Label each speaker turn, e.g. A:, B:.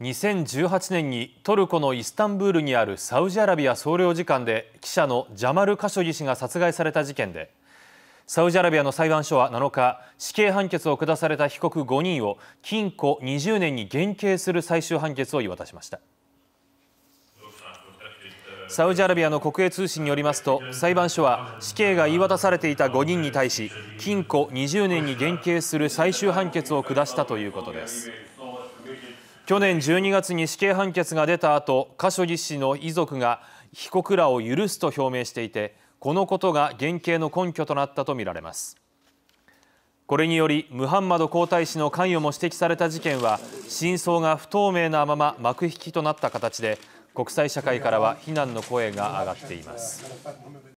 A: 2018年にトルコのイスタンブールにあるサウジアラビア総領事館で記者のジャマル・カショギ氏が殺害された事件でサウジアラビアの裁判所は7日死刑判決を下された被告5人を禁錮20年に減刑する最終判決を言い渡しましたサウジアラビアの国営通信によりますと裁判所は死刑が言い渡されていた5人に対し禁錮20年に減刑する最終判決を下したということです去年12月に死刑判決が出た後カショギ氏の遺族が被告らを許すと表明していてこのことが減刑の根拠となったとみられますこれによりムハンマド皇太子の関与も指摘された事件は真相が不透明なまま幕引きとなった形で国際社会からは非難の声が上がっていま
B: す